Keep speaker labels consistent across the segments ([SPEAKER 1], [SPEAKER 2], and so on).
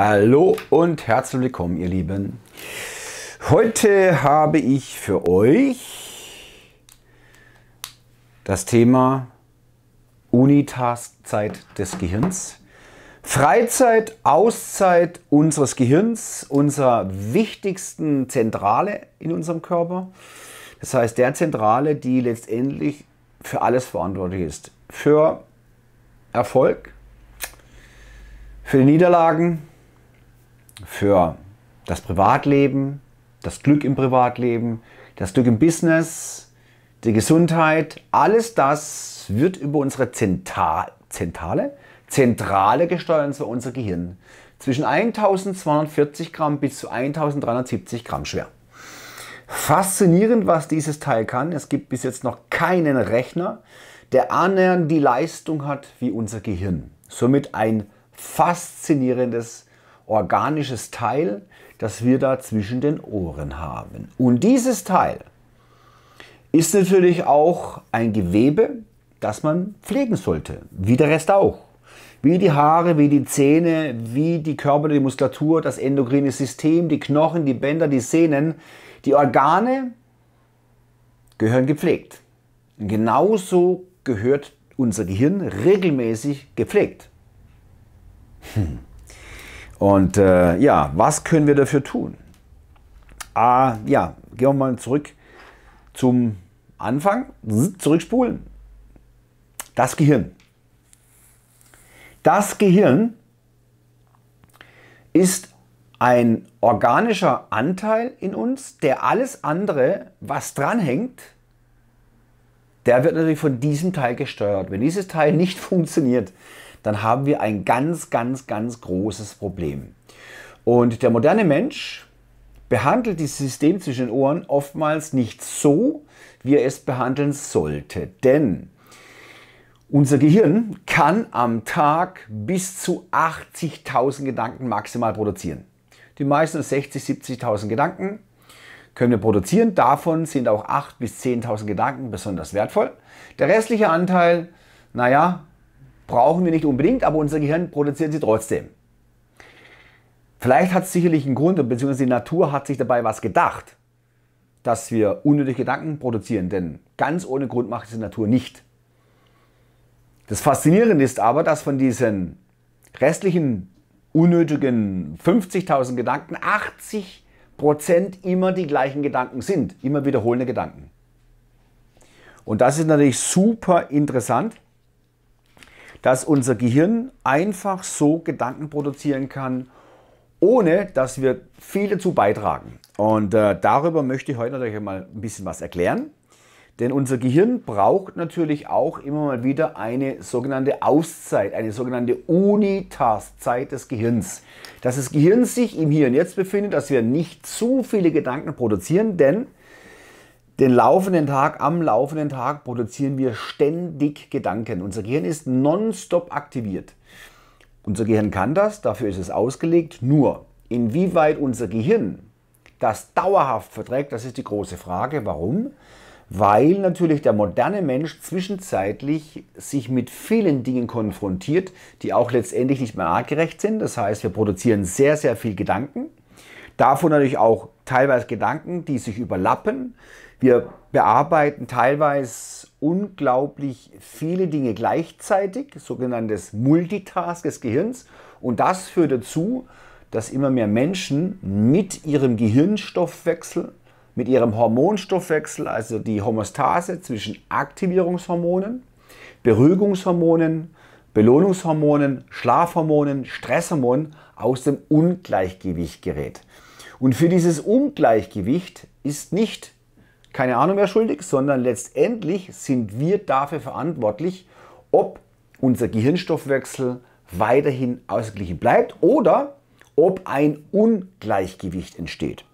[SPEAKER 1] Hallo und herzlich willkommen, ihr Lieben. Heute habe ich für euch das Thema Unitaskzeit des Gehirns. Freizeit, Auszeit unseres Gehirns, unserer wichtigsten Zentrale in unserem Körper. Das heißt, der Zentrale, die letztendlich für alles verantwortlich ist. Für Erfolg, für Niederlagen, für das Privatleben, das Glück im Privatleben, das Glück im Business, die Gesundheit, alles das wird über unsere Zentrale, Zentrale gesteuert, und zwar unser Gehirn. Zwischen 1240 Gramm bis zu 1370 Gramm schwer. Faszinierend, was dieses Teil kann. Es gibt bis jetzt noch keinen Rechner, der annähernd die Leistung hat wie unser Gehirn. Somit ein faszinierendes organisches Teil, das wir da zwischen den Ohren haben. Und dieses Teil ist natürlich auch ein Gewebe, das man pflegen sollte, wie der Rest auch. Wie die Haare, wie die Zähne, wie die Körper, die Muskulatur, das endokrine System, die Knochen, die Bänder, die Sehnen, die Organe gehören gepflegt. Und genauso gehört unser Gehirn regelmäßig gepflegt. Hm. Und äh, ja, was können wir dafür tun? Ah, ja, gehen wir mal zurück zum Anfang. Zurückspulen. Das Gehirn. Das Gehirn ist ein organischer Anteil in uns, der alles andere, was dranhängt, der wird natürlich von diesem Teil gesteuert. Wenn dieses Teil nicht funktioniert, dann haben wir ein ganz, ganz, ganz großes Problem. Und der moderne Mensch behandelt dieses System zwischen den Ohren oftmals nicht so, wie er es behandeln sollte. Denn unser Gehirn kann am Tag bis zu 80.000 Gedanken maximal produzieren. Die meisten 60.000, 70.000 Gedanken können wir produzieren. Davon sind auch 8.000 bis 10.000 Gedanken besonders wertvoll. Der restliche Anteil, naja, brauchen wir nicht unbedingt, aber unser Gehirn produziert sie trotzdem. Vielleicht hat es sicherlich einen Grund, beziehungsweise die Natur hat sich dabei was gedacht, dass wir unnötige Gedanken produzieren, denn ganz ohne Grund macht es die Natur nicht. Das Faszinierende ist aber, dass von diesen restlichen unnötigen 50.000 Gedanken 80% immer die gleichen Gedanken sind, immer wiederholende Gedanken. Und das ist natürlich super interessant dass unser Gehirn einfach so Gedanken produzieren kann, ohne dass wir viel dazu beitragen. Und äh, darüber möchte ich heute natürlich mal ein bisschen was erklären. Denn unser Gehirn braucht natürlich auch immer mal wieder eine sogenannte Auszeit, eine sogenannte Unitas-Zeit des Gehirns. Dass das Gehirn sich im Hier und Jetzt befindet, dass wir nicht zu viele Gedanken produzieren, denn den laufenden Tag, am laufenden Tag produzieren wir ständig Gedanken. Unser Gehirn ist nonstop aktiviert. Unser Gehirn kann das, dafür ist es ausgelegt. Nur, inwieweit unser Gehirn das dauerhaft verträgt, das ist die große Frage. Warum? Weil natürlich der moderne Mensch zwischenzeitlich sich mit vielen Dingen konfrontiert, die auch letztendlich nicht mehr artgerecht sind. Das heißt, wir produzieren sehr, sehr viel Gedanken. Davon natürlich auch teilweise Gedanken, die sich überlappen. Wir bearbeiten teilweise unglaublich viele Dinge gleichzeitig, sogenanntes Multitask des Gehirns. Und das führt dazu, dass immer mehr Menschen mit ihrem Gehirnstoffwechsel, mit ihrem Hormonstoffwechsel, also die Homostase zwischen Aktivierungshormonen, Beruhigungshormonen, Belohnungshormonen, Schlafhormonen, Stresshormonen aus dem Ungleichgewicht gerät. Und für dieses Ungleichgewicht ist nicht keine Ahnung, wer schuldig, sondern letztendlich sind wir dafür verantwortlich, ob unser Gehirnstoffwechsel weiterhin ausgeglichen bleibt oder ob ein Ungleichgewicht entsteht.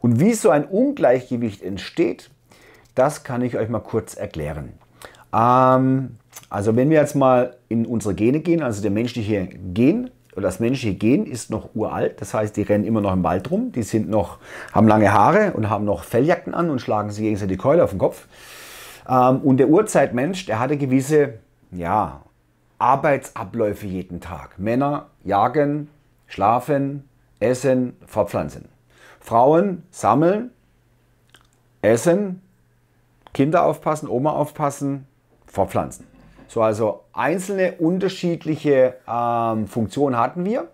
[SPEAKER 1] Und wie so ein Ungleichgewicht entsteht, das kann ich euch mal kurz erklären. Ähm, also wenn wir jetzt mal in unsere Gene gehen, also der menschliche Gen, und das menschliche Gen ist noch uralt, das heißt, die rennen immer noch im Wald rum, die sind noch, haben lange Haare und haben noch Felljacken an und schlagen sich gegenseitig die Keule auf den Kopf. Ähm, und der Urzeitmensch, der hatte gewisse, ja, Arbeitsabläufe jeden Tag. Männer jagen, schlafen, essen, verpflanzen. Frauen sammeln, essen, Kinder aufpassen, Oma aufpassen, verpflanzen. So, also einzelne unterschiedliche ähm, Funktionen hatten wir.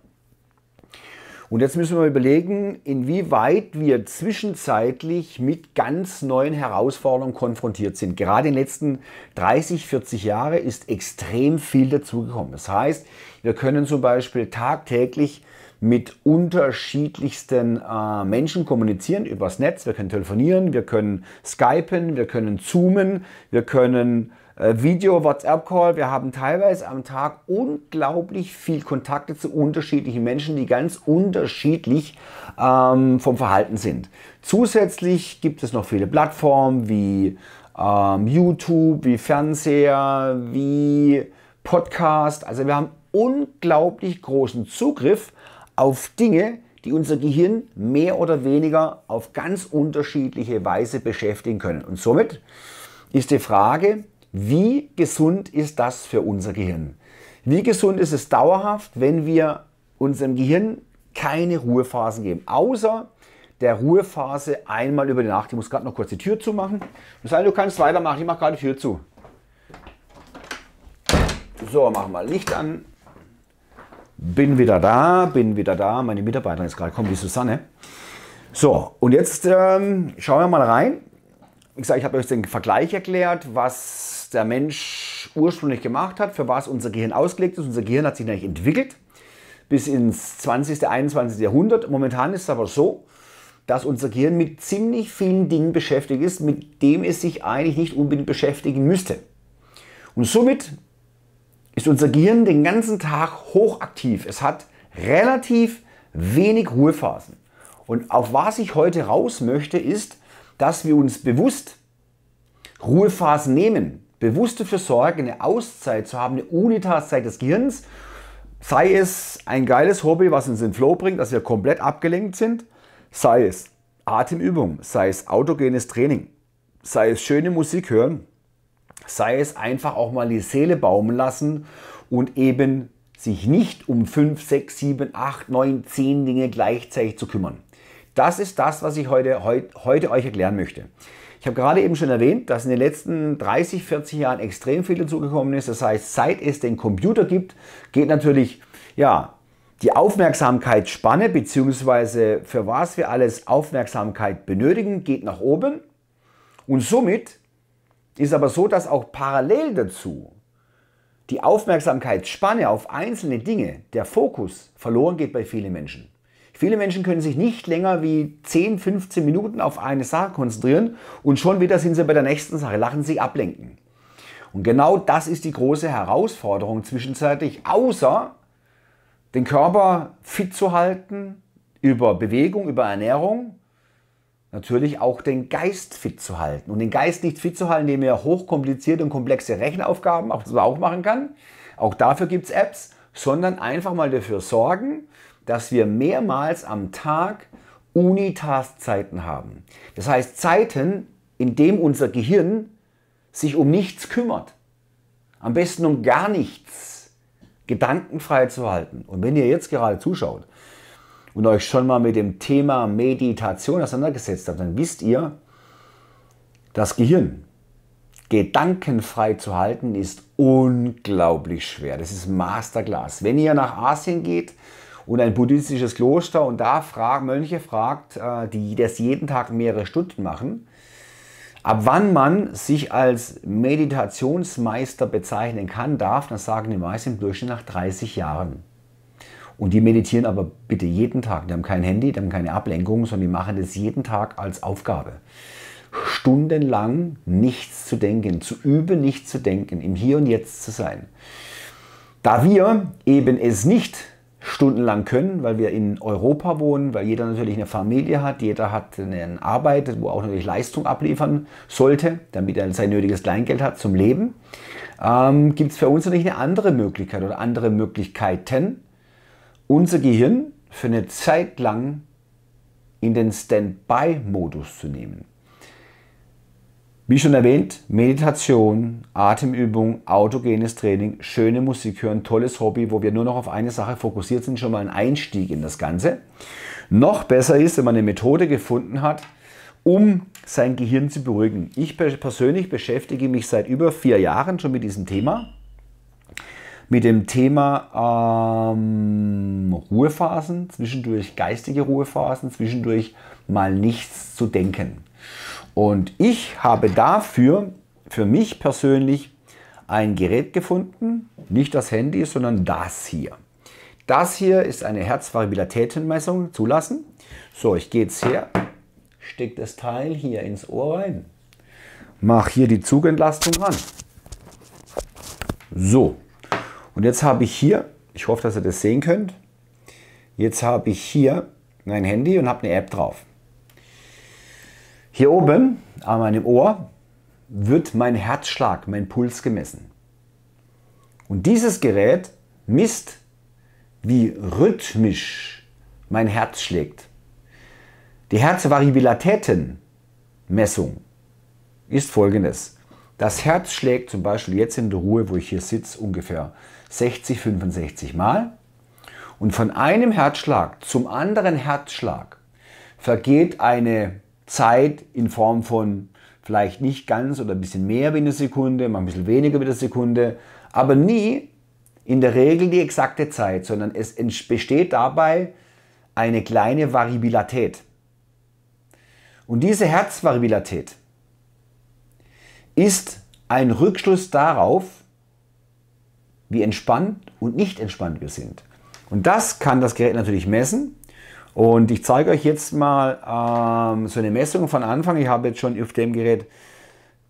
[SPEAKER 1] Und jetzt müssen wir überlegen, inwieweit wir zwischenzeitlich mit ganz neuen Herausforderungen konfrontiert sind. Gerade in den letzten 30, 40 Jahren ist extrem viel dazugekommen. Das heißt, wir können zum Beispiel tagtäglich mit unterschiedlichsten äh, Menschen kommunizieren übers Netz. Wir können telefonieren, wir können skypen, wir können zoomen, wir können äh, Video-WhatsApp-Call. Wir haben teilweise am Tag unglaublich viel Kontakte zu unterschiedlichen Menschen, die ganz unterschiedlich ähm, vom Verhalten sind. Zusätzlich gibt es noch viele Plattformen wie ähm, YouTube, wie Fernseher, wie Podcast. Also wir haben unglaublich großen Zugriff auf Dinge, die unser Gehirn mehr oder weniger auf ganz unterschiedliche Weise beschäftigen können. Und somit ist die Frage, wie gesund ist das für unser Gehirn? Wie gesund ist es dauerhaft, wenn wir unserem Gehirn keine Ruhephasen geben? Außer der Ruhephase einmal über die Nacht. Ich muss gerade noch kurz die Tür zumachen. Und sagen, du kannst weitermachen, ich mache gerade die Tür zu. So, machen wir Licht an. Bin wieder da, bin wieder da. Meine Mitarbeiterin ist gerade, kommt die Susanne. So, und jetzt ähm, schauen wir mal rein. Ich sage, ich habe euch den Vergleich erklärt, was der Mensch ursprünglich gemacht hat, für was unser Gehirn ausgelegt ist. Unser Gehirn hat sich nämlich entwickelt bis ins 20., 21. Jahrhundert. Momentan ist es aber so, dass unser Gehirn mit ziemlich vielen Dingen beschäftigt ist, mit dem es sich eigentlich nicht unbedingt beschäftigen müsste. Und somit ist unser Gehirn den ganzen Tag hochaktiv. Es hat relativ wenig Ruhephasen. Und auf was ich heute raus möchte, ist, dass wir uns bewusst Ruhephasen nehmen, bewusst dafür sorgen, eine Auszeit zu haben, eine Unitaszeit des Gehirns, sei es ein geiles Hobby, was uns in den Flow bringt, dass wir komplett abgelenkt sind, sei es Atemübung, sei es autogenes Training, sei es schöne Musik hören, sei es einfach auch mal die Seele baumen lassen und eben sich nicht um 5, 6, 7, 8, 9, 10 Dinge gleichzeitig zu kümmern. Das ist das, was ich heute, heute, heute euch erklären möchte. Ich habe gerade eben schon erwähnt, dass in den letzten 30, 40 Jahren extrem viel dazugekommen ist. Das heißt, seit es den Computer gibt, geht natürlich ja, die Aufmerksamkeitsspanne bzw. für was wir alles Aufmerksamkeit benötigen, geht nach oben. Und somit ist aber so, dass auch parallel dazu die Aufmerksamkeitsspanne auf einzelne Dinge, der Fokus verloren geht bei vielen Menschen. Viele Menschen können sich nicht länger wie 10, 15 Minuten auf eine Sache konzentrieren und schon wieder sind sie bei der nächsten Sache, lachen sie ablenken. Und genau das ist die große Herausforderung zwischenzeitlich, außer den Körper fit zu halten über Bewegung, über Ernährung, natürlich auch den Geist fit zu halten. Und den Geist nicht fit zu halten, indem er hochkomplizierte und komplexe Rechenaufgaben auch, auch machen kann, auch dafür gibt es Apps, sondern einfach mal dafür sorgen, dass wir mehrmals am Tag Unitaskzeiten haben. Das heißt Zeiten, in denen unser Gehirn sich um nichts kümmert. Am besten um gar nichts. Gedankenfrei zu halten. Und wenn ihr jetzt gerade zuschaut und euch schon mal mit dem Thema Meditation auseinandergesetzt habt, dann wisst ihr, das Gehirn gedankenfrei zu halten ist unglaublich schwer. Das ist Masterclass. Wenn ihr nach Asien geht, und ein buddhistisches Kloster und da frag, Mönche fragt, äh, die das jeden Tag mehrere Stunden machen, ab wann man sich als Meditationsmeister bezeichnen kann, darf, das sagen die meisten im Durchschnitt nach 30 Jahren. Und die meditieren aber bitte jeden Tag. Die haben kein Handy, die haben keine Ablenkung, sondern die machen das jeden Tag als Aufgabe. Stundenlang nichts zu denken, zu üben, nicht zu denken, im Hier und Jetzt zu sein. Da wir eben es nicht stundenlang können, weil wir in Europa wohnen, weil jeder natürlich eine Familie hat, jeder hat eine Arbeit, wo auch natürlich Leistung abliefern sollte, damit er sein nötiges Kleingeld hat zum Leben, ähm, gibt es für uns natürlich eine andere Möglichkeit oder andere Möglichkeiten, unser Gehirn für eine Zeit lang in den Standby-Modus zu nehmen. Wie schon erwähnt, Meditation, Atemübung, autogenes Training, schöne Musik hören, tolles Hobby, wo wir nur noch auf eine Sache fokussiert sind, schon mal ein Einstieg in das Ganze. Noch besser ist, wenn man eine Methode gefunden hat, um sein Gehirn zu beruhigen. Ich persönlich beschäftige mich seit über vier Jahren schon mit diesem Thema, mit dem Thema ähm, Ruhephasen, zwischendurch geistige Ruhephasen, zwischendurch mal nichts zu denken. Und ich habe dafür für mich persönlich ein Gerät gefunden, nicht das Handy, sondern das hier. Das hier ist eine Herzvariabilitätenmessung zulassen. So, ich gehe jetzt her, stecke das Teil hier ins Ohr rein, mache hier die Zugentlastung ran. So, und jetzt habe ich hier, ich hoffe, dass ihr das sehen könnt, jetzt habe ich hier mein Handy und habe eine App drauf. Hier oben an meinem Ohr wird mein Herzschlag, mein Puls gemessen. Und dieses Gerät misst, wie rhythmisch mein Herz schlägt. Die Herzvariabilitätenmessung ist folgendes. Das Herz schlägt zum Beispiel jetzt in der Ruhe, wo ich hier sitze, ungefähr 60, 65 Mal. Und von einem Herzschlag zum anderen Herzschlag vergeht eine Zeit in Form von vielleicht nicht ganz oder ein bisschen mehr wie eine Sekunde, mal ein bisschen weniger wie eine Sekunde, aber nie in der Regel die exakte Zeit, sondern es besteht dabei eine kleine Variabilität. Und diese Herzvariabilität ist ein Rückschluss darauf, wie entspannt und nicht entspannt wir sind. Und das kann das Gerät natürlich messen und ich zeige euch jetzt mal ähm, so eine Messung von Anfang. Ich habe jetzt schon auf dem Gerät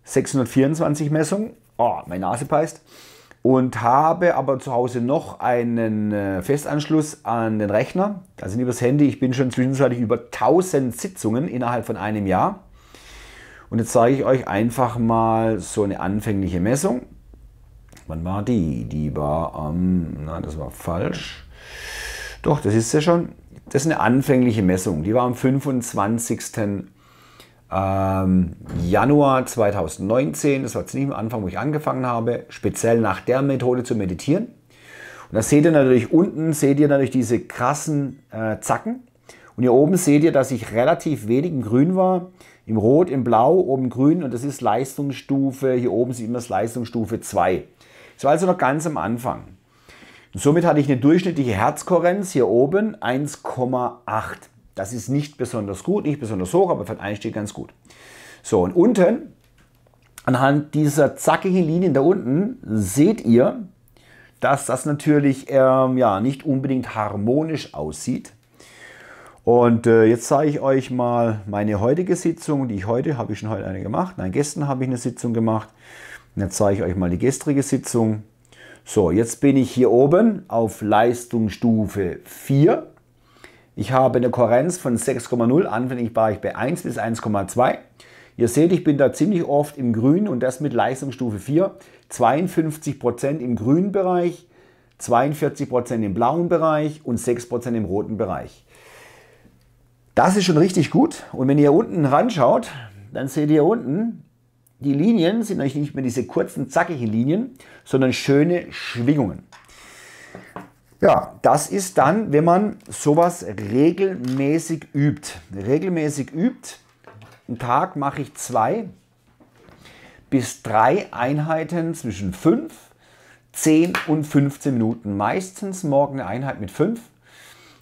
[SPEAKER 1] 624 Messungen. Oh, meine Nase beißt. Und habe aber zu Hause noch einen äh, Festanschluss an den Rechner, also übers Handy. Ich bin schon zwischenzeitlich über 1000 Sitzungen innerhalb von einem Jahr. Und jetzt zeige ich euch einfach mal so eine anfängliche Messung. Wann war die? Die war am, ähm, nein, das war falsch. Doch, das ist ja schon das ist eine anfängliche Messung. Die war am 25. Ähm, Januar 2019, das war ziemlich am Anfang, wo ich angefangen habe, speziell nach der Methode zu meditieren. Und da seht ihr natürlich unten, seht ihr natürlich diese krassen äh, Zacken. Und hier oben seht ihr, dass ich relativ wenig im Grün war. Im Rot, im Blau, oben grün und das ist Leistungsstufe, hier oben sieht man das Leistungsstufe 2. Das war also noch ganz am Anfang. Und Somit hatte ich eine durchschnittliche Herzkohärenz hier oben 1,8. Das ist nicht besonders gut, nicht besonders hoch, aber für den Einstieg ganz gut. So, und unten, anhand dieser zackigen Linien da unten, seht ihr, dass das natürlich ähm, ja, nicht unbedingt harmonisch aussieht. Und äh, jetzt zeige ich euch mal meine heutige Sitzung, die ich heute, habe ich schon heute eine gemacht, nein, gestern habe ich eine Sitzung gemacht. Und jetzt zeige ich euch mal die gestrige Sitzung. So, jetzt bin ich hier oben auf Leistungsstufe 4. Ich habe eine Kohärenz von 6,0. Anfänglich war ich bei 1 bis 1,2. Ihr seht, ich bin da ziemlich oft im Grün und das mit Leistungsstufe 4. 52% im grünen Bereich, 42% im blauen Bereich und 6% im roten Bereich. Das ist schon richtig gut. Und wenn ihr unten ranschaut, dann seht ihr unten, die Linien sind nämlich nicht mehr diese kurzen, zackigen Linien, sondern schöne Schwingungen. Ja, das ist dann, wenn man sowas regelmäßig übt. Regelmäßig übt, einen Tag mache ich zwei bis drei Einheiten zwischen fünf, zehn und 15 Minuten. Meistens morgen eine Einheit mit fünf,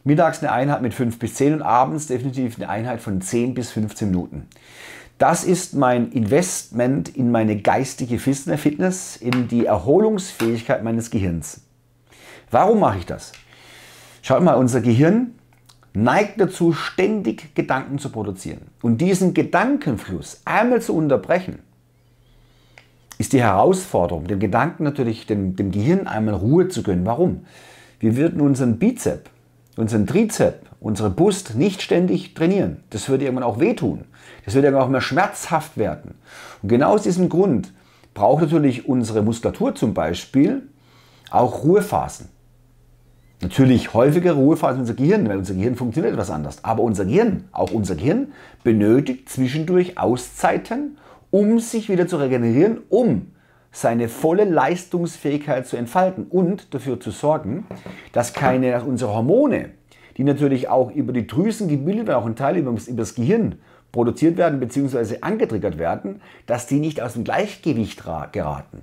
[SPEAKER 1] mittags eine Einheit mit fünf bis zehn und abends definitiv eine Einheit von zehn bis 15 Minuten. Das ist mein Investment in meine geistige Fitness, in die Erholungsfähigkeit meines Gehirns. Warum mache ich das? Schaut mal, unser Gehirn neigt dazu, ständig Gedanken zu produzieren. Und diesen Gedankenfluss einmal zu unterbrechen, ist die Herausforderung, dem Gedanken natürlich, dem, dem Gehirn einmal Ruhe zu gönnen. Warum? Wir würden unseren Bizep, unseren Trizep, unsere Brust nicht ständig trainieren. Das würde irgendwann auch wehtun. Das würde irgendwann auch mehr schmerzhaft werden. Und genau aus diesem Grund braucht natürlich unsere Muskulatur zum Beispiel auch Ruhephasen. Natürlich häufiger Ruhephasen unser Gehirn, weil unser Gehirn funktioniert etwas anders. Aber unser Gehirn, auch unser Gehirn, benötigt zwischendurch Auszeiten, um sich wieder zu regenerieren, um seine volle Leistungsfähigkeit zu entfalten und dafür zu sorgen, dass keine unserer Hormone die natürlich auch über die Drüsen gebildet und auch ein Teil über das Gehirn produziert werden bzw. angetriggert werden, dass die nicht aus dem Gleichgewicht geraten.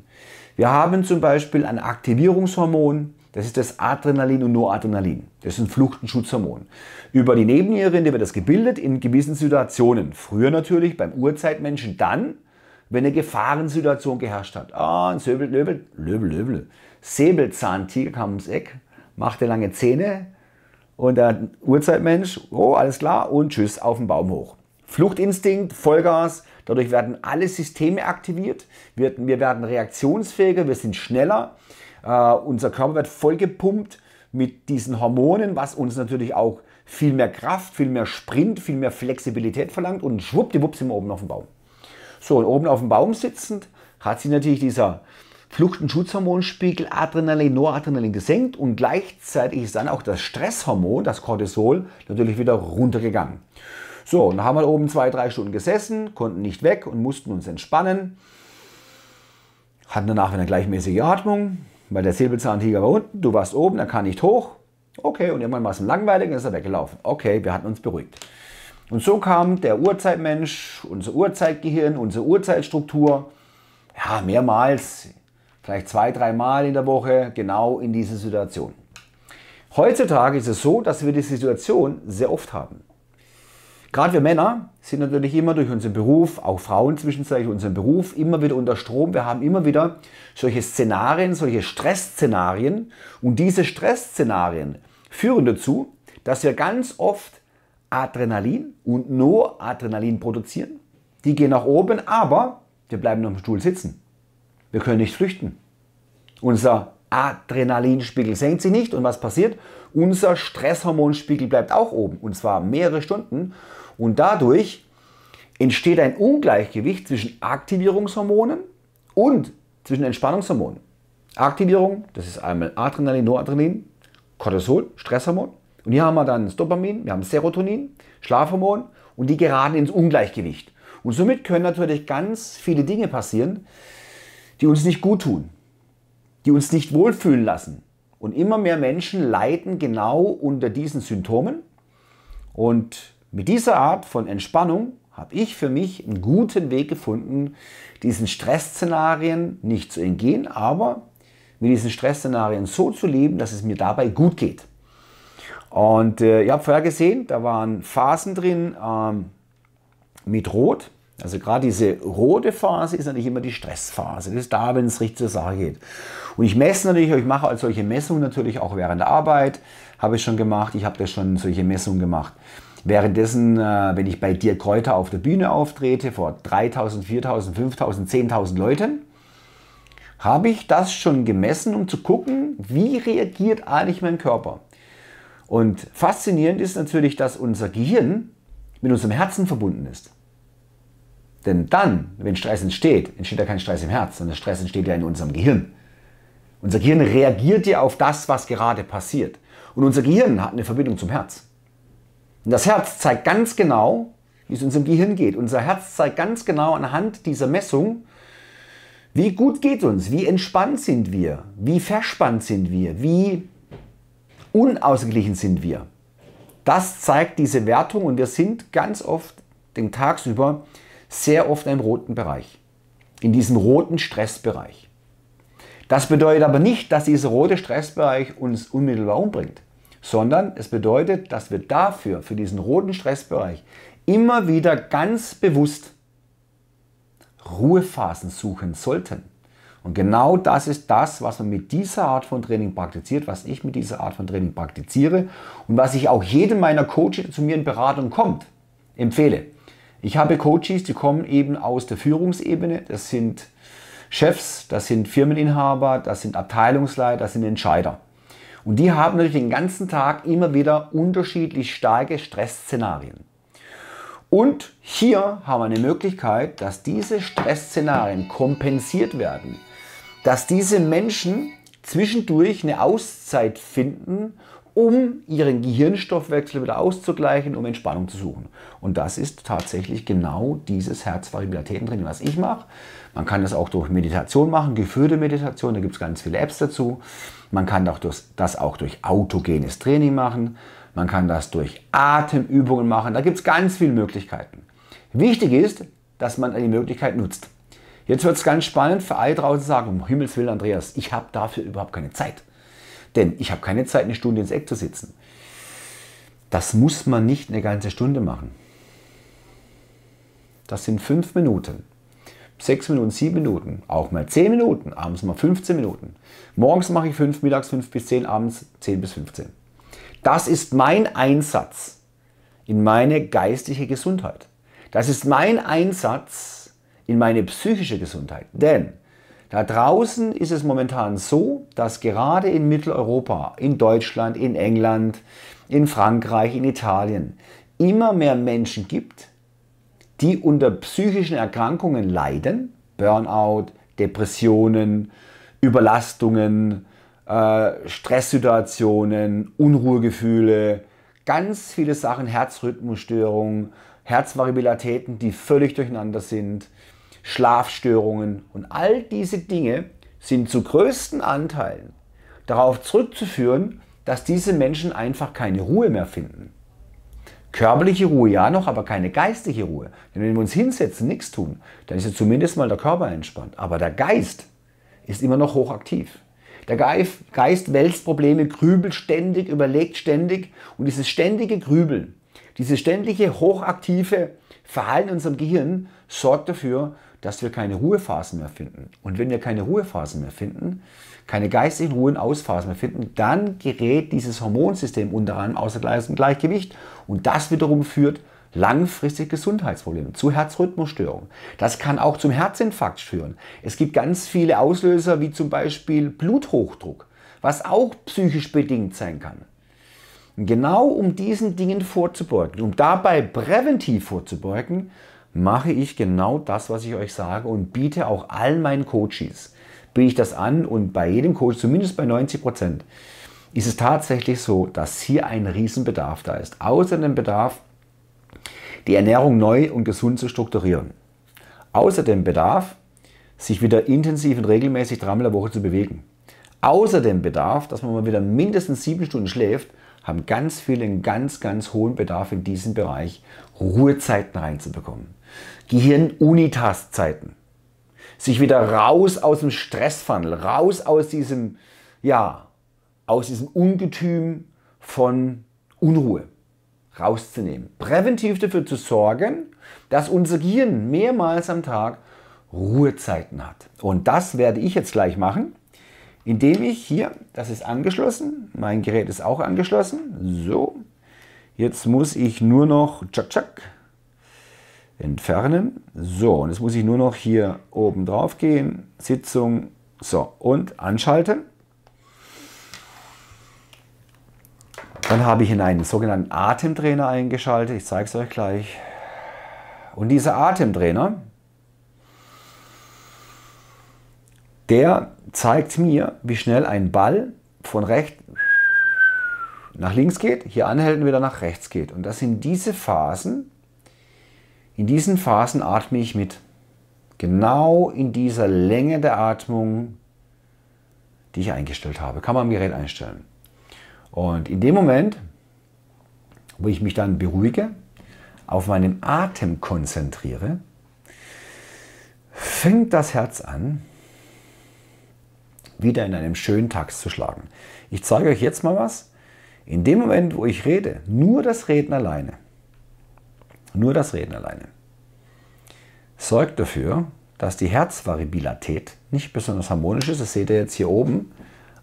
[SPEAKER 1] Wir haben zum Beispiel ein Aktivierungshormon, das ist das Adrenalin und Noradrenalin. Das sind Flucht- und Schutzhormon. Über die Nebennierenrinde wird das gebildet in gewissen Situationen. Früher natürlich beim Urzeitmenschen dann, wenn eine Gefahrensituation geherrscht hat. Ah, ein Säbel, Löbel, Löbel, Löbel. Säbelzahntiger kam ums Eck, machte lange Zähne, und der Urzeitmensch, oh, alles klar, und tschüss, auf den Baum hoch. Fluchtinstinkt, Vollgas, dadurch werden alle Systeme aktiviert, wir, wir werden reaktionsfähiger, wir sind schneller, äh, unser Körper wird vollgepumpt mit diesen Hormonen, was uns natürlich auch viel mehr Kraft, viel mehr Sprint, viel mehr Flexibilität verlangt und schwuppdiwupp sind wir oben auf dem Baum. So, und oben auf dem Baum sitzend hat sich natürlich dieser, Flucht- und Schutzhormonspiegel Adrenalin, Noradrenalin gesenkt und gleichzeitig ist dann auch das Stresshormon, das Cortisol, natürlich wieder runtergegangen. So, und dann haben wir halt oben zwei, drei Stunden gesessen, konnten nicht weg und mussten uns entspannen. Hatten danach wieder eine gleichmäßige Atmung, weil der Säbelzahntiger war unten, du warst oben, er kann nicht hoch. Okay, und irgendwann war es langweilig und ist er weggelaufen. Okay, wir hatten uns beruhigt. Und so kam der Urzeitmensch, unser Urzeitgehirn, unsere Urzeitstruktur, ja, mehrmals vielleicht zwei, drei Mal in der Woche genau in diese Situation. Heutzutage ist es so, dass wir diese Situation sehr oft haben. Gerade wir Männer sind natürlich immer durch unseren Beruf, auch Frauen zwischenzeitlich unseren Beruf, immer wieder unter Strom. Wir haben immer wieder solche Szenarien, solche Stressszenarien. Und diese Stressszenarien führen dazu, dass wir ganz oft Adrenalin und nur Adrenalin produzieren. Die gehen nach oben, aber wir bleiben am Stuhl sitzen. Wir können nicht flüchten. Unser Adrenalinspiegel senkt sich nicht und was passiert? Unser Stresshormonspiegel bleibt auch oben und zwar mehrere Stunden und dadurch entsteht ein Ungleichgewicht zwischen Aktivierungshormonen und zwischen Entspannungshormonen. Aktivierung, das ist einmal Adrenalin, Noradrenalin, Cortisol, Stresshormon. Und hier haben wir dann das Dopamin, wir haben Serotonin, Schlafhormon und die geraten ins Ungleichgewicht. Und somit können natürlich ganz viele Dinge passieren, die uns nicht gut tun, die uns nicht wohlfühlen lassen. Und immer mehr Menschen leiden genau unter diesen Symptomen. Und mit dieser Art von Entspannung habe ich für mich einen guten Weg gefunden, diesen Stressszenarien nicht zu entgehen, aber mit diesen Stressszenarien so zu leben, dass es mir dabei gut geht. Und äh, ihr habt vorher gesehen, da waren Phasen drin ähm, mit Rot, also gerade diese rote Phase ist natürlich immer die Stressphase. Das ist da, wenn es richtig zur Sache geht. Und ich messe natürlich, ich mache als solche Messungen natürlich auch während der Arbeit, habe ich schon gemacht, ich habe da schon solche Messungen gemacht. Währenddessen, äh, wenn ich bei dir Kräuter auf der Bühne auftrete, vor 3000, 4000, 5000, 10.000 Leuten, habe ich das schon gemessen, um zu gucken, wie reagiert eigentlich mein Körper. Und faszinierend ist natürlich, dass unser Gehirn mit unserem Herzen verbunden ist. Denn dann, wenn Stress entsteht, entsteht ja kein Stress im Herz, sondern Stress entsteht ja in unserem Gehirn. Unser Gehirn reagiert ja auf das, was gerade passiert. Und unser Gehirn hat eine Verbindung zum Herz. Und das Herz zeigt ganz genau, wie es unserem Gehirn geht. Unser Herz zeigt ganz genau anhand dieser Messung, wie gut geht uns, wie entspannt sind wir, wie verspannt sind wir, wie unausgeglichen sind wir. Das zeigt diese Wertung und wir sind ganz oft den Tagsüber über sehr oft im roten Bereich, in diesem roten Stressbereich. Das bedeutet aber nicht, dass dieser rote Stressbereich uns unmittelbar umbringt, sondern es bedeutet, dass wir dafür, für diesen roten Stressbereich, immer wieder ganz bewusst Ruhephasen suchen sollten. Und genau das ist das, was man mit dieser Art von Training praktiziert, was ich mit dieser Art von Training praktiziere und was ich auch jedem meiner Coaches, der zu mir in Beratung kommt, empfehle. Ich habe Coaches, die kommen eben aus der Führungsebene. Das sind Chefs, das sind Firmeninhaber, das sind Abteilungsleiter, das sind Entscheider. Und die haben natürlich den ganzen Tag immer wieder unterschiedlich starke Stressszenarien. Und hier haben wir eine Möglichkeit, dass diese Stressszenarien kompensiert werden, dass diese Menschen zwischendurch eine Auszeit finden um ihren Gehirnstoffwechsel wieder auszugleichen, um Entspannung zu suchen. Und das ist tatsächlich genau dieses Herzvariabilitätentraining, was ich mache. Man kann das auch durch Meditation machen, geführte Meditation, da gibt es ganz viele Apps dazu. Man kann das auch durch autogenes Training machen. Man kann das durch Atemübungen machen. Da gibt es ganz viele Möglichkeiten. Wichtig ist, dass man die Möglichkeit nutzt. Jetzt wird es ganz spannend für alle draußen sagen, um Himmels Willen, Andreas, ich habe dafür überhaupt keine Zeit. Denn ich habe keine Zeit, eine Stunde ins Eck zu sitzen. Das muss man nicht eine ganze Stunde machen. Das sind fünf Minuten, sechs Minuten, sieben Minuten, auch mal zehn Minuten, abends mal 15 Minuten. Morgens mache ich fünf, mittags fünf bis zehn, abends zehn bis 15. Das ist mein Einsatz in meine geistige Gesundheit. Das ist mein Einsatz in meine psychische Gesundheit. Denn da draußen ist es momentan so, dass gerade in Mitteleuropa, in Deutschland, in England, in Frankreich, in Italien immer mehr Menschen gibt, die unter psychischen Erkrankungen leiden, Burnout, Depressionen, Überlastungen, äh, Stresssituationen, Unruhegefühle, ganz viele Sachen, Herzrhythmusstörungen, Herzvariabilitäten, die völlig durcheinander sind, Schlafstörungen und all diese Dinge sind zu größten Anteilen darauf zurückzuführen, dass diese Menschen einfach keine Ruhe mehr finden. Körperliche Ruhe ja noch, aber keine geistige Ruhe. Denn wenn wir uns hinsetzen, nichts tun, dann ist ja zumindest mal der Körper entspannt. Aber der Geist ist immer noch hochaktiv. Der Geist wälzt Probleme, grübelt ständig, überlegt ständig. Und dieses ständige Grübeln, dieses ständige hochaktive Verhalten in unserem Gehirn sorgt dafür, dass wir keine Ruhephasen mehr finden. Und wenn wir keine Ruhephasen mehr finden, keine geistigen Ruhen, Ausphasen mehr finden, dann gerät dieses Hormonsystem unter anderem außer Gleichgewicht. Und das wiederum führt langfristig Gesundheitsprobleme, zu Herzrhythmusstörungen. Das kann auch zum Herzinfarkt führen. Es gibt ganz viele Auslöser, wie zum Beispiel Bluthochdruck, was auch psychisch bedingt sein kann. genau um diesen Dingen vorzubeugen, um dabei präventiv vorzubeugen, mache ich genau das, was ich euch sage und biete auch allen meinen Coaches, biete ich das an und bei jedem Coach, zumindest bei 90 Prozent, ist es tatsächlich so, dass hier ein Riesenbedarf da ist. Außer dem Bedarf, die Ernährung neu und gesund zu strukturieren. Außerdem Bedarf, sich wieder intensiv und regelmäßig dreimal in der Woche zu bewegen. Außerdem Bedarf, dass man mal wieder mindestens sieben Stunden schläft haben ganz viele einen ganz, ganz hohen Bedarf in diesem Bereich, Ruhezeiten reinzubekommen. Gehirn-Unitas-Zeiten. Sich wieder raus aus dem Stressfunnel, raus aus diesem, ja, aus diesem Ungetüm von Unruhe rauszunehmen. Präventiv dafür zu sorgen, dass unser Gehirn mehrmals am Tag Ruhezeiten hat. Und das werde ich jetzt gleich machen indem ich hier, das ist angeschlossen, mein Gerät ist auch angeschlossen, so, jetzt muss ich nur noch, tschak, tschak, entfernen, so, und jetzt muss ich nur noch hier oben drauf gehen, Sitzung, so, und anschalten. Dann habe ich in einen sogenannten Atemtrainer eingeschaltet, ich zeige es euch gleich. Und dieser Atemtrainer, der zeigt mir, wie schnell ein Ball von rechts nach links geht, hier anhält und wieder nach rechts geht. Und das sind diese Phasen, in diesen Phasen atme ich mit. Genau in dieser Länge der Atmung, die ich eingestellt habe. Kann man am Gerät einstellen. Und in dem Moment, wo ich mich dann beruhige, auf meinen Atem konzentriere, fängt das Herz an, wieder in einem schönen Takt zu schlagen. Ich zeige euch jetzt mal was. In dem Moment, wo ich rede, nur das Reden alleine, nur das Reden alleine, sorgt dafür, dass die Herzvariabilität nicht besonders harmonisch ist. Das seht ihr jetzt hier oben.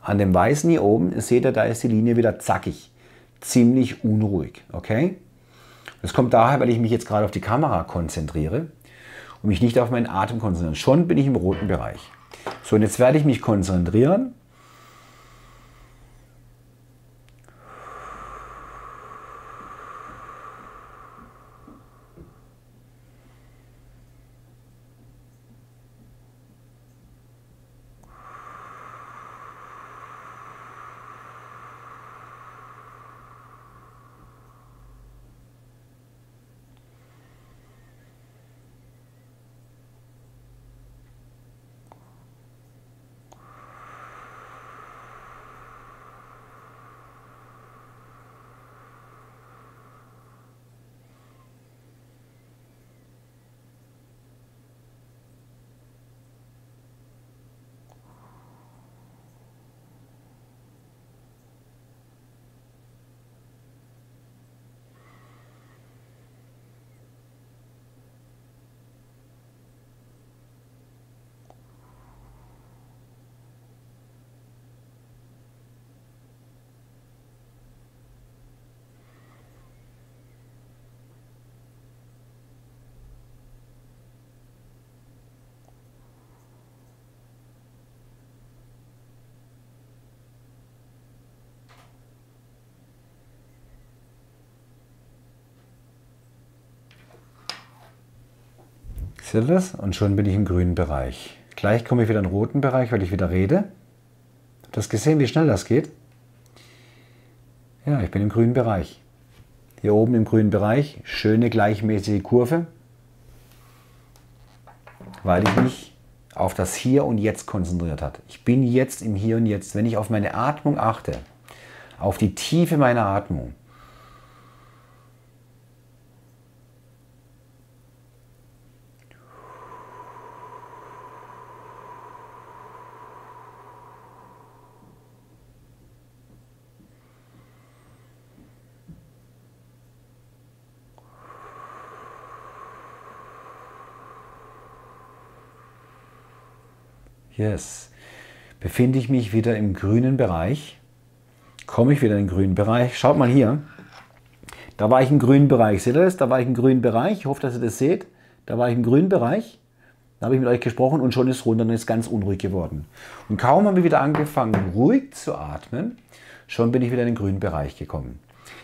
[SPEAKER 1] An dem weißen hier oben, seht ihr, da ist die Linie wieder zackig. Ziemlich unruhig, okay? Das kommt daher, weil ich mich jetzt gerade auf die Kamera konzentriere und mich nicht auf meinen Atem konzentriere. Schon bin ich im roten Bereich. So, und jetzt werde ich mich konzentrieren Seht ihr das? Und schon bin ich im grünen Bereich. Gleich komme ich wieder in den roten Bereich, weil ich wieder rede. Habt ihr das gesehen, wie schnell das geht? Ja, ich bin im grünen Bereich. Hier oben im grünen Bereich, schöne gleichmäßige Kurve, weil ich mich auf das Hier und Jetzt konzentriert hat. Ich bin jetzt im Hier und Jetzt. Wenn ich auf meine Atmung achte, auf die Tiefe meiner Atmung, Yes. Befinde ich mich wieder im grünen Bereich? Komme ich wieder in den grünen Bereich? Schaut mal hier. Da war ich im grünen Bereich. Seht ihr das? Da war ich im grünen Bereich. Ich hoffe, dass ihr das seht. Da war ich im grünen Bereich. Da habe ich mit euch gesprochen und schon ist runter und ist ganz unruhig geworden. Und kaum haben wir wieder angefangen, ruhig zu atmen, schon bin ich wieder in den grünen Bereich gekommen.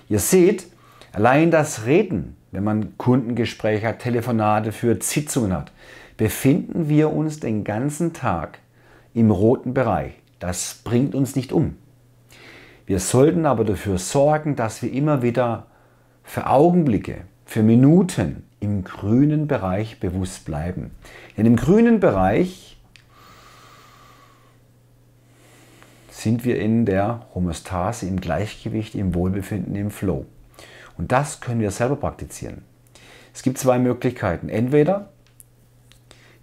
[SPEAKER 1] Ihr seht, allein das Reden, wenn man Kundengespräche hat, Telefonate führt, Sitzungen hat, befinden wir uns den ganzen Tag im roten Bereich. Das bringt uns nicht um. Wir sollten aber dafür sorgen, dass wir immer wieder für Augenblicke, für Minuten im grünen Bereich bewusst bleiben. Denn im grünen Bereich sind wir in der Homostase, im Gleichgewicht, im Wohlbefinden, im Flow. Und das können wir selber praktizieren. Es gibt zwei Möglichkeiten. Entweder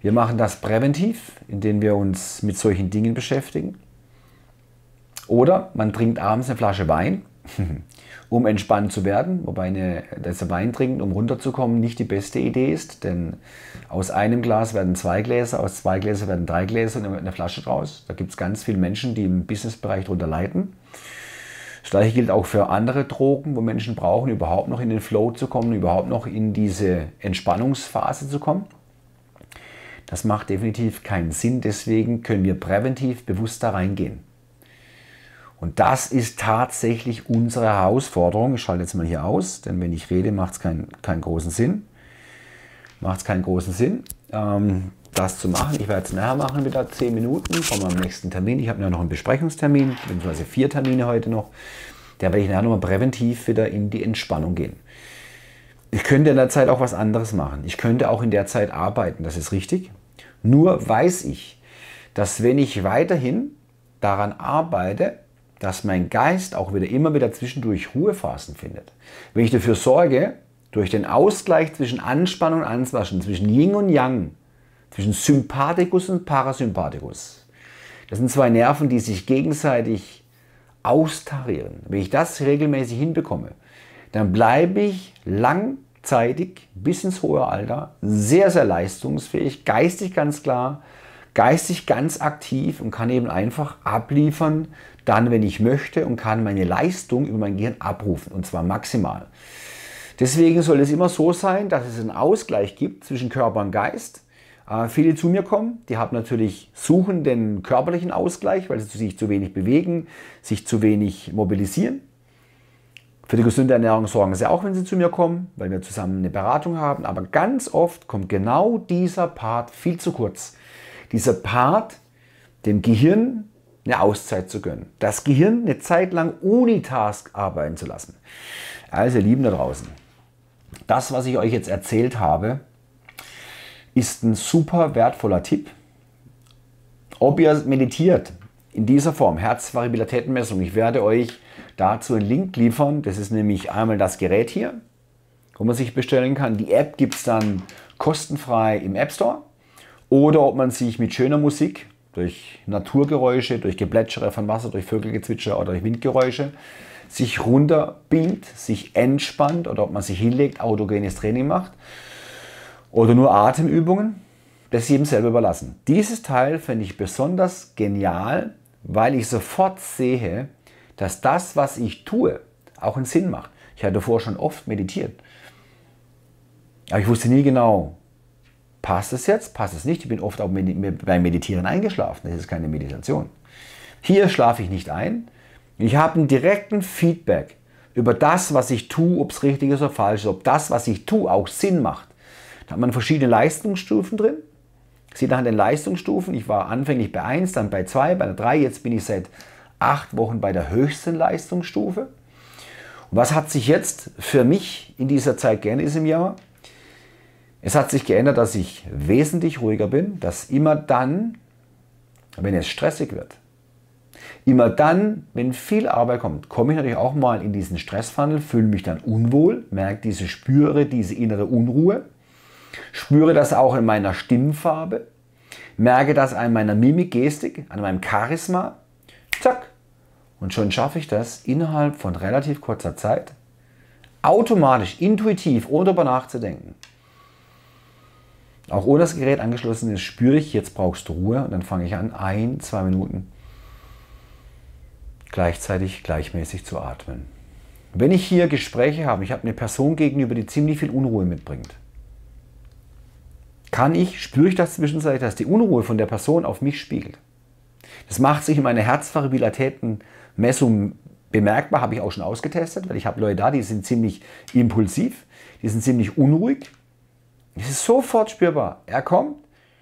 [SPEAKER 1] wir machen das präventiv, indem wir uns mit solchen Dingen beschäftigen. Oder man trinkt abends eine Flasche Wein, um entspannt zu werden, wobei eine, das Wein trinken, um runterzukommen, nicht die beste Idee ist, denn aus einem Glas werden zwei Gläser, aus zwei Gläser werden drei Gläser und dann wird eine Flasche draus. Da gibt es ganz viele Menschen, die im Businessbereich darunter leiden. Das gleiche gilt auch für andere Drogen, wo Menschen brauchen, überhaupt noch in den Flow zu kommen, überhaupt noch in diese Entspannungsphase zu kommen. Das macht definitiv keinen Sinn. Deswegen können wir präventiv bewusst da reingehen. Und das ist tatsächlich unsere Herausforderung. Ich schalte jetzt mal hier aus, denn wenn ich rede, macht es keinen, keinen großen Sinn. Macht es keinen großen Sinn, ähm, das zu machen. Ich werde es nachher machen, wieder 10 Minuten von meinem nächsten Termin. Ich habe ja noch einen Besprechungstermin, beziehungsweise vier Termine heute noch. Da werde ich nachher nochmal präventiv wieder in die Entspannung gehen. Ich könnte in der Zeit auch was anderes machen. Ich könnte auch in der Zeit arbeiten, das ist richtig. Nur weiß ich, dass wenn ich weiterhin daran arbeite, dass mein Geist auch wieder immer wieder zwischendurch Ruhephasen findet. Wenn ich dafür sorge, durch den Ausgleich zwischen Anspannung und Anzwaschen, zwischen Yin und Yang, zwischen Sympathikus und Parasympathikus. Das sind zwei Nerven, die sich gegenseitig austarieren. Wenn ich das regelmäßig hinbekomme, dann bleibe ich lang zeitig bis ins hohe Alter, sehr, sehr leistungsfähig, geistig ganz klar, geistig ganz aktiv und kann eben einfach abliefern, dann, wenn ich möchte, und kann meine Leistung über mein Gehirn abrufen, und zwar maximal. Deswegen soll es immer so sein, dass es einen Ausgleich gibt zwischen Körper und Geist. Äh, viele zu mir kommen, die haben natürlich suchen den körperlichen Ausgleich, weil sie sich zu wenig bewegen, sich zu wenig mobilisieren für die gesunde Ernährung sorgen sie auch, wenn sie zu mir kommen, weil wir zusammen eine Beratung haben. Aber ganz oft kommt genau dieser Part viel zu kurz. Dieser Part, dem Gehirn eine Auszeit zu gönnen. Das Gehirn eine Zeit lang Unitask arbeiten zu lassen. Also, ihr Lieben da draußen, das, was ich euch jetzt erzählt habe, ist ein super wertvoller Tipp. Ob ihr meditiert, in dieser Form, Herzvariabilitätenmessung, ich werde euch dazu einen Link liefern. Das ist nämlich einmal das Gerät hier, wo man sich bestellen kann. Die App gibt es dann kostenfrei im App Store. Oder ob man sich mit schöner Musik durch Naturgeräusche, durch Geplätschere von Wasser, durch Vögelgezwitscher oder durch Windgeräusche sich runterbeamt, sich entspannt oder ob man sich hinlegt, autogenes Training macht oder nur Atemübungen, das ist jedem selber überlassen. Dieses Teil finde ich besonders genial, weil ich sofort sehe, dass das, was ich tue, auch einen Sinn macht. Ich hatte vorher schon oft meditiert. Aber ich wusste nie genau, passt es jetzt, passt es nicht. Ich bin oft auch beim Meditieren eingeschlafen. Das ist keine Meditation. Hier schlafe ich nicht ein. Ich habe einen direkten Feedback über das, was ich tue, ob es richtig ist oder falsch ist, ob das, was ich tue, auch Sinn macht. Da hat man verschiedene Leistungsstufen drin. Sieht nach den Leistungsstufen, ich war anfänglich bei 1, dann bei 2, bei 3, jetzt bin ich seit acht Wochen bei der höchsten Leistungsstufe. Und was hat sich jetzt für mich in dieser Zeit geändert ist im Jahr? Es hat sich geändert, dass ich wesentlich ruhiger bin, dass immer dann, wenn es stressig wird, immer dann, wenn viel Arbeit kommt, komme ich natürlich auch mal in diesen Stressfunnel, fühle mich dann unwohl, merke diese, spüre diese innere Unruhe, spüre das auch in meiner Stimmfarbe, merke das an meiner Mimikgestik, an meinem Charisma. Zack, und schon schaffe ich das innerhalb von relativ kurzer Zeit, automatisch, intuitiv, ohne darüber nachzudenken. Auch ohne das Gerät angeschlossen ist, spüre ich, jetzt brauchst du Ruhe und dann fange ich an, ein, zwei Minuten gleichzeitig gleichmäßig zu atmen. Wenn ich hier Gespräche habe, ich habe eine Person gegenüber, die ziemlich viel Unruhe mitbringt, kann ich, spüre ich das zwischenzeitlich, dass die Unruhe von der Person auf mich spiegelt. Das macht sich in meine Herzvariabilitäten Messung bemerkbar, habe ich auch schon ausgetestet, weil ich habe Leute da, die sind ziemlich impulsiv, die sind ziemlich unruhig. Es ist sofort spürbar. Er kommt,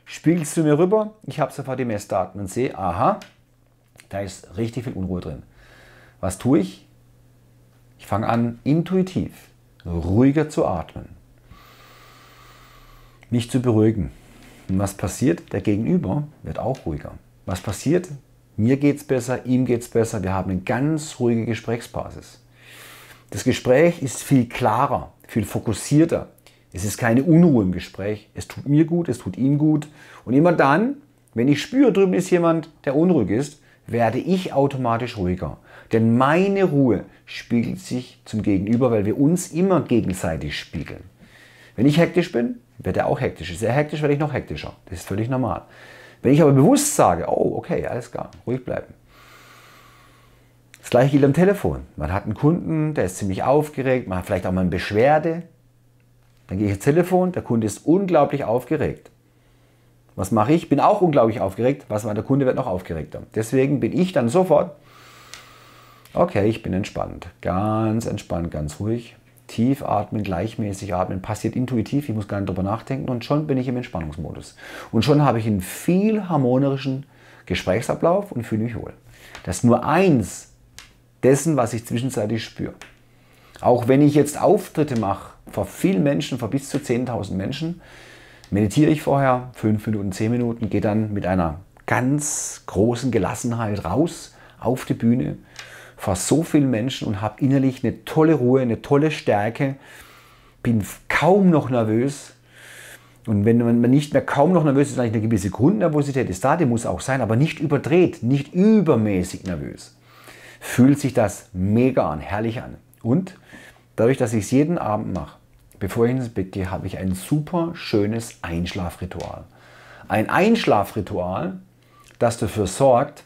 [SPEAKER 1] spiegelst du mir rüber, ich habe sofort die Messdaten und sehe, aha, da ist richtig viel Unruhe drin. Was tue ich? Ich fange an, intuitiv, ruhiger zu atmen, mich zu beruhigen. Und was passiert? Der Gegenüber wird auch ruhiger. Was passiert? Mir geht es besser, ihm geht es besser. Wir haben eine ganz ruhige Gesprächsbasis. Das Gespräch ist viel klarer, viel fokussierter. Es ist keine Unruhe im Gespräch. Es tut mir gut, es tut ihm gut. Und immer dann, wenn ich spüre, drüben ist jemand, der unruhig ist, werde ich automatisch ruhiger. Denn meine Ruhe spiegelt sich zum Gegenüber, weil wir uns immer gegenseitig spiegeln. Wenn ich hektisch bin, wird er auch hektisch. Ist er hektisch, werde ich noch hektischer. Das ist völlig normal. Wenn ich aber bewusst sage, oh, okay, alles klar, ruhig bleiben. Das gleiche gilt am Telefon. Man hat einen Kunden, der ist ziemlich aufgeregt, man hat vielleicht auch mal eine Beschwerde. Dann gehe ich ins Telefon, der Kunde ist unglaublich aufgeregt. Was mache ich? Bin auch unglaublich aufgeregt. Was war der Kunde? Wird noch aufgeregter. Deswegen bin ich dann sofort, okay, ich bin entspannt. Ganz entspannt, ganz ruhig tief atmen, gleichmäßig atmen, passiert intuitiv, ich muss gar nicht drüber nachdenken und schon bin ich im Entspannungsmodus. Und schon habe ich einen viel harmonischen Gesprächsablauf und fühle mich wohl. Das ist nur eins dessen, was ich zwischenzeitlich spüre. Auch wenn ich jetzt Auftritte mache, vor vielen Menschen, vor bis zu 10.000 Menschen, meditiere ich vorher 5 Minuten, 10 Minuten, gehe dann mit einer ganz großen Gelassenheit raus auf die Bühne vor so vielen Menschen und habe innerlich eine tolle Ruhe, eine tolle Stärke, bin kaum noch nervös. Und wenn man nicht mehr kaum noch nervös ist, eigentlich eine gewisse Grundnervosität ist da, die muss auch sein, aber nicht überdreht, nicht übermäßig nervös. Fühlt sich das mega an, herrlich an. Und dadurch, dass ich es jeden Abend mache, bevor ich ins Bett gehe, habe ich ein super schönes Einschlafritual. Ein Einschlafritual, das dafür sorgt,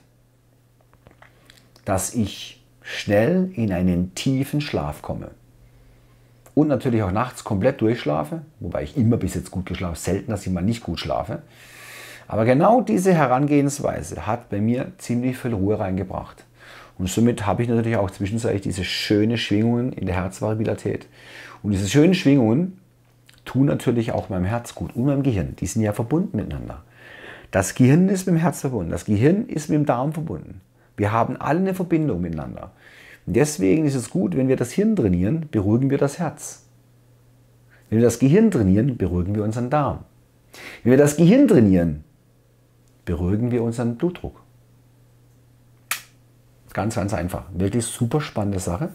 [SPEAKER 1] dass ich schnell in einen tiefen Schlaf komme. Und natürlich auch nachts komplett durchschlafe, wobei ich immer bis jetzt gut geschlafen habe, selten, dass ich mal nicht gut schlafe. Aber genau diese Herangehensweise hat bei mir ziemlich viel Ruhe reingebracht. Und somit habe ich natürlich auch zwischenzeitlich diese schönen Schwingungen in der Herzvariabilität. Und diese schönen Schwingungen tun natürlich auch meinem Herz gut und meinem Gehirn. Die sind ja verbunden miteinander. Das Gehirn ist mit dem Herz verbunden, das Gehirn ist mit dem Darm verbunden. Wir haben alle eine Verbindung miteinander. Und deswegen ist es gut, wenn wir das Hirn trainieren, beruhigen wir das Herz. Wenn wir das Gehirn trainieren, beruhigen wir unseren Darm. Wenn wir das Gehirn trainieren, beruhigen wir unseren Blutdruck. Ganz, ganz einfach. Wirklich super spannende Sache.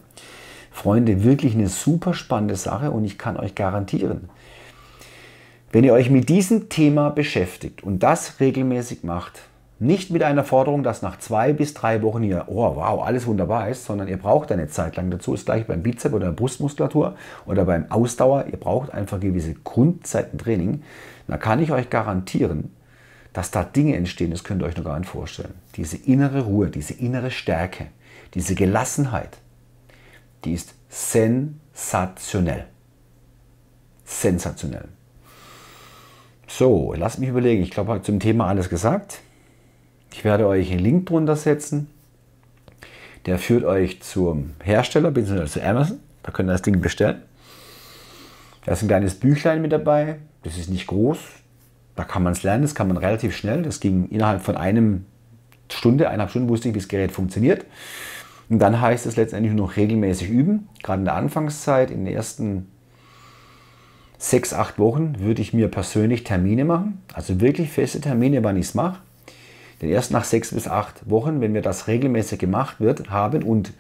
[SPEAKER 1] Freunde, wirklich eine super spannende Sache und ich kann euch garantieren, wenn ihr euch mit diesem Thema beschäftigt und das regelmäßig macht, nicht mit einer Forderung, dass nach zwei bis drei Wochen ihr, oh wow, alles wunderbar ist, sondern ihr braucht eine Zeit lang dazu. Ist gleich beim Bizep oder der Brustmuskulatur oder beim Ausdauer. Ihr braucht einfach gewisse Grundzeiten Training. Da kann ich euch garantieren, dass da Dinge entstehen, das könnt ihr euch noch gar nicht vorstellen. Diese innere Ruhe, diese innere Stärke, diese Gelassenheit, die ist sensationell. Sensationell. So, lasst mich überlegen. Ich glaube, ich habe zum Thema alles gesagt. Ich werde euch einen Link drunter setzen. Der führt euch zum Hersteller bzw. zu Amazon. Da könnt ihr das Ding bestellen. Da ist ein kleines Büchlein mit dabei. Das ist nicht groß. Da kann man es lernen. Das kann man relativ schnell. Das ging innerhalb von einem Stunde, eineinhalb Stunden wusste ich, wie das Gerät funktioniert. Und dann heißt es letztendlich nur noch regelmäßig üben. Gerade in der Anfangszeit, in den ersten sechs, acht Wochen, würde ich mir persönlich Termine machen. Also wirklich feste Termine, wann ich es mache. Denn erst nach sechs bis acht Wochen, wenn wir das regelmäßig gemacht wird, haben und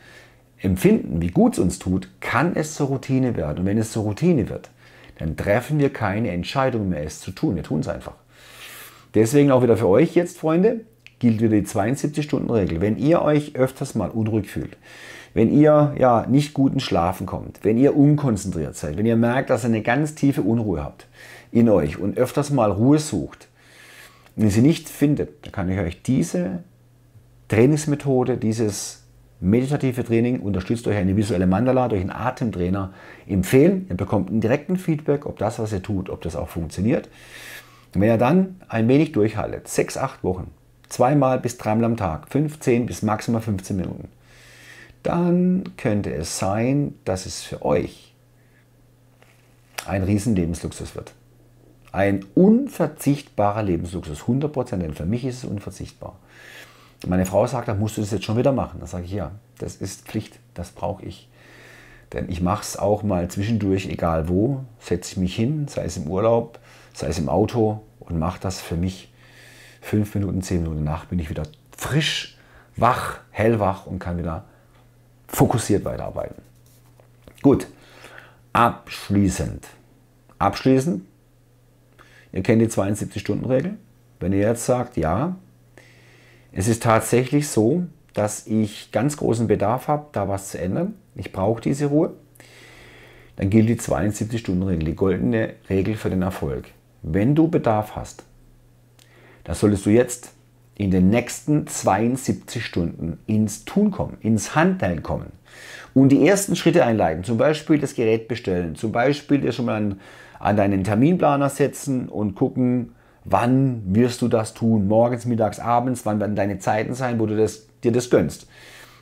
[SPEAKER 1] empfinden, wie gut es uns tut, kann es zur Routine werden. Und wenn es zur Routine wird, dann treffen wir keine Entscheidung mehr, es zu tun. Wir tun es einfach. Deswegen auch wieder für euch jetzt, Freunde, gilt wieder die 72-Stunden-Regel. Wenn ihr euch öfters mal unruhig fühlt, wenn ihr ja nicht guten Schlafen kommt, wenn ihr unkonzentriert seid, wenn ihr merkt, dass ihr eine ganz tiefe Unruhe habt in euch und öfters mal Ruhe sucht, wenn ihr sie nicht findet, dann kann ich euch diese Trainingsmethode, dieses meditative Training, unterstützt durch eine visuelle Mandala, durch einen Atemtrainer empfehlen. Ihr bekommt einen direkten Feedback, ob das, was ihr tut, ob das auch funktioniert. Und wenn ihr dann ein wenig durchhaltet, sechs, acht Wochen, zweimal bis dreimal am Tag, 15 bis maximal 15 Minuten, dann könnte es sein, dass es für euch ein riesen Lebensluxus wird ein unverzichtbarer Lebensluxus. 100 denn für mich ist es unverzichtbar. Meine Frau sagt, da musst du das jetzt schon wieder machen. Da sage ich, ja, das ist Pflicht, das brauche ich. Denn ich mache es auch mal zwischendurch, egal wo, setze ich mich hin, sei es im Urlaub, sei es im Auto und mache das für mich. Fünf Minuten, zehn Minuten nach bin ich wieder frisch, wach, hellwach und kann wieder fokussiert weiterarbeiten. Gut, abschließend. Abschließend Ihr kennt die 72-Stunden-Regel. Wenn ihr jetzt sagt, ja, es ist tatsächlich so, dass ich ganz großen Bedarf habe, da was zu ändern, ich brauche diese Ruhe, dann gilt die 72-Stunden-Regel, die goldene Regel für den Erfolg. Wenn du Bedarf hast, dann solltest du jetzt in den nächsten 72 Stunden ins Tun kommen, ins Handeln kommen und die ersten Schritte einleiten, zum Beispiel das Gerät bestellen, zum Beispiel dir schon mal einen an deinen Terminplaner setzen und gucken, wann wirst du das tun? Morgens, mittags, abends, wann werden deine Zeiten sein, wo du das, dir das gönnst?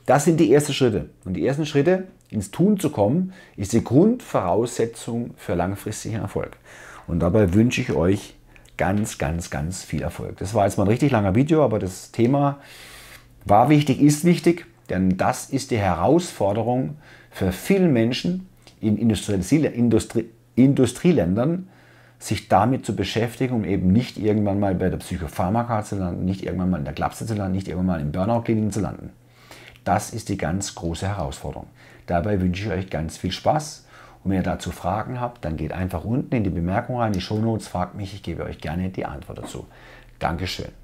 [SPEAKER 1] Das sind die ersten Schritte. Und die ersten Schritte, ins Tun zu kommen, ist die Grundvoraussetzung für langfristigen Erfolg. Und dabei wünsche ich euch ganz, ganz, ganz viel Erfolg. Das war jetzt mal ein richtig langer Video, aber das Thema war wichtig, ist wichtig, denn das ist die Herausforderung für viele Menschen in industrialisi industri Industrieländern, sich damit zu beschäftigen, um eben nicht irgendwann mal bei der Psychopharmaka zu landen, nicht irgendwann mal in der Klapse zu landen, nicht irgendwann mal in Burnout-Kliniken zu landen. Das ist die ganz große Herausforderung. Dabei wünsche ich euch ganz viel Spaß. Und wenn ihr dazu Fragen habt, dann geht einfach unten in die Bemerkung rein, die Show Notes, fragt mich, ich gebe euch gerne die Antwort dazu. Dankeschön.